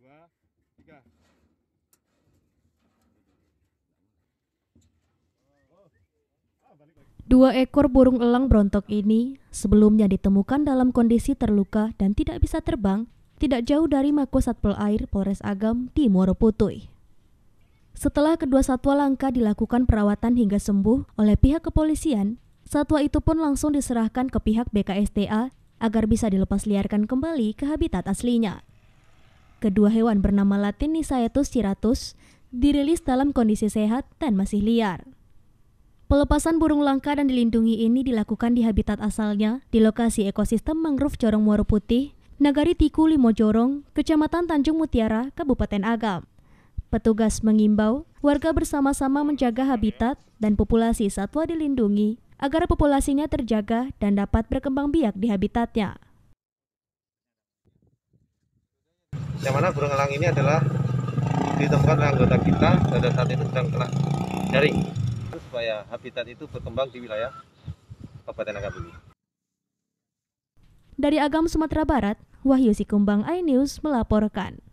dua tiga Dua ekor burung elang berontok ini sebelumnya ditemukan dalam kondisi terluka dan tidak bisa terbang tidak jauh dari Mako Satpol Air Polres Agam di Putui. Setelah kedua satwa langka dilakukan perawatan hingga sembuh oleh pihak kepolisian, satwa itu pun langsung diserahkan ke pihak BKSTA agar bisa dilepas liarkan kembali ke habitat aslinya. Kedua hewan bernama latin Nisaetus ciratus dirilis dalam kondisi sehat dan masih liar. Pelepasan burung langka dan dilindungi ini dilakukan di habitat asalnya di lokasi ekosistem mangrove Jorong Muaro Putih, Nagari Tiku Limo Jorong, Kecamatan Tanjung Mutiara, Kabupaten Agam. Petugas mengimbau warga bersama-sama menjaga habitat dan populasi satwa dilindungi agar populasinya terjaga dan dapat berkembang biak di habitatnya. yang mana burung elang ini adalah ditemukan oleh anggota kita pada saat itu sedang kena jaring supaya habitat itu berkembang di wilayah Kabupaten Agam Dari Agam Sumatera Barat, Wahyu Sikumbang iNews melaporkan.